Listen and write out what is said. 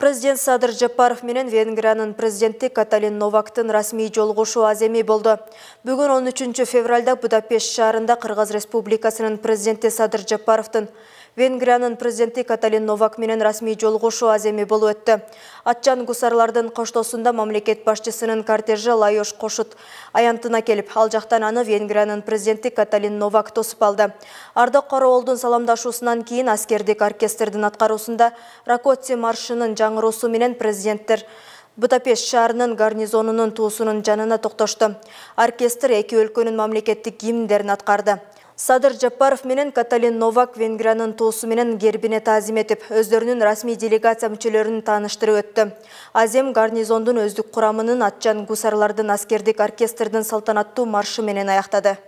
президент садыр жапаров менен венгриянын президенти каталин новактын расмий жолугушуу аземи болду бүгүн он үчүнчү февралда будапешт шаарында кыргыз республикасынын президенти садыр жапаровдун венгриянын президенти каталин новак менен расмий жолугушуу аземи болуп өттү атчан гусарлардын коштоосунда мамлекет башчысынын кортежи лайош кошут аянтына келип ал жактан аны венгриянын президенти каталин новак тосуп алды ардак короолдун саламдашуусунан кийин аскердик оркестрдин аткаруусунда ракоти маршынын Росу менен президенттер Бутапешт шарының гарнизонының туысының жанына токтошту. Оркестр әке өлкөнің мамлекеттик гимндерин атқарды. Садыр Жапаров менен Каталин Новак Венгрияның туысы менен гербине тазим этип, өздөрүнүн расмий делегация мүчөлөрүн тааныштырып өтті. Азем гарнизондың өздік құрамының Атчан гусарлардын аскердик оркестрдің салтанатту маршы менен аяқтады.